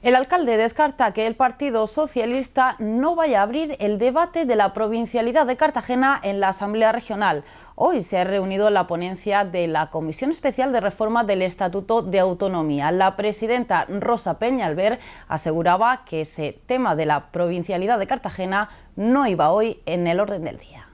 El alcalde descarta que el Partido Socialista no vaya a abrir el debate de la provincialidad de Cartagena en la Asamblea Regional. Hoy se ha reunido la ponencia de la Comisión Especial de Reforma del Estatuto de Autonomía. La presidenta Rosa Peñalver aseguraba que ese tema de la provincialidad de Cartagena no iba hoy en el orden del día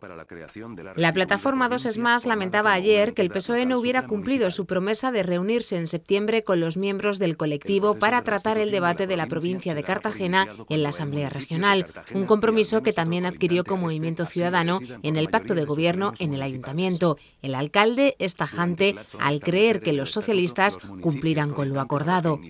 para la creación plataforma 2 es más lamentaba ayer que el PSOE no hubiera cumplido su promesa de reunirse en septiembre con los miembros del colectivo para tratar el debate de la provincia de Cartagena en la Asamblea Regional, un compromiso que también adquirió con Movimiento Ciudadano en el pacto de gobierno en el ayuntamiento. El alcalde es tajante al creer que los socialistas cumplirán con lo acordado.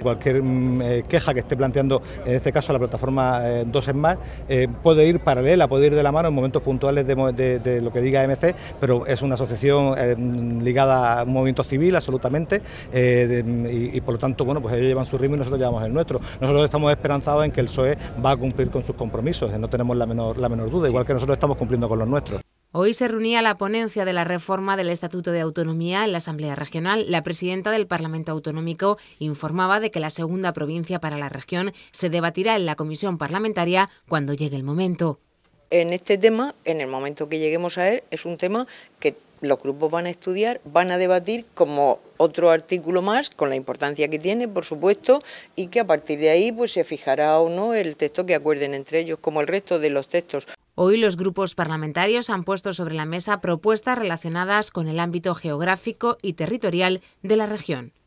Cualquier mm, eh, queja que esté planteando, en este caso la plataforma 2 eh, es más, eh, puede ir paralela, puede ir de la mano momentos puntuales de, lo que diga MC, pero es una asociación eh, ligada a un movimiento civil absolutamente eh, y, por lo tanto, bueno, pues ellos llevan su ritmo y nosotros llevamos el nuestro. Nosotros estamos esperanzados en que el PSOE va a cumplir con sus compromisos, eh, no tenemos la menor duda, igual que nosotros estamos cumpliendo con los nuestros. Hoy se reunía la ponencia de la reforma del Estatuto de Autonomía en la Asamblea Regional. La presidenta del Parlamento Autonómico informaba de que la segunda provincia para la región se debatirá en la comisión parlamentaria cuando llegue el momento en este tema, en el momento que lleguemos a él, es un tema que los grupos van a estudiar, van a debatir como otro artículo más, con la importancia que tiene, por supuesto, y que a partir de ahí pues se fijará o no el texto que acuerden entre ellos, como el resto de los textos. Hoy los grupos parlamentarios han puesto sobre la mesa propuestas relacionadas con el ámbito geográfico y territorial de la región.